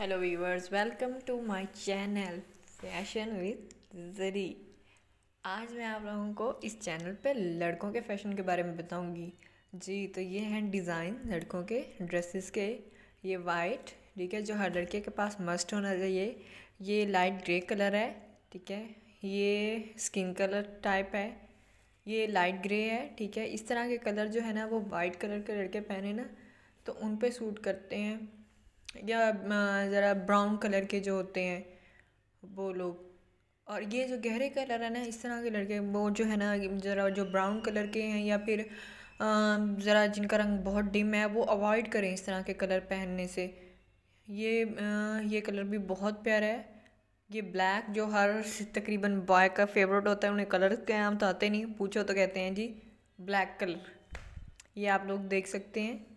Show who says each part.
Speaker 1: hello viewers welcome to my channel fashion with जरी आज मैं आप लोगों को इस चैनल पे लड़कों के फैशन के बारे में बताऊंगी जी तो ये हैं डिज़ाइन लड़कों के ड्रेसेस के ये वाइट ठीक है जो हर लड़के के पास मस्ट होना चाहिए ये लाइट ग्रे कलर है ठीक है ये स्किन कलर टाइप है ये लाइट ग्रे है ठीक है इस तरह के कलर जो है ना वो वाइट कलर के लड़के पहने ना तो उन पर सूट करते हैं या ज़रा ब्राउन कलर के जो होते हैं वो लोग और ये जो गहरे कलर है ना इस तरह के लड़के वो जो है ना ज़रा जो ब्राउन कलर के हैं या फिर ज़रा जिनका रंग बहुत डिम है वो अवॉइड करें इस तरह के कलर पहनने से ये ये कलर भी बहुत प्यारा है ये ब्लैक जो हर तकरीबन बॉय का फेवरेट होता है उन्हें कलर के नाम तो आते नहीं पूछो तो कहते हैं जी ब्लैक कलर ये आप लोग देख सकते हैं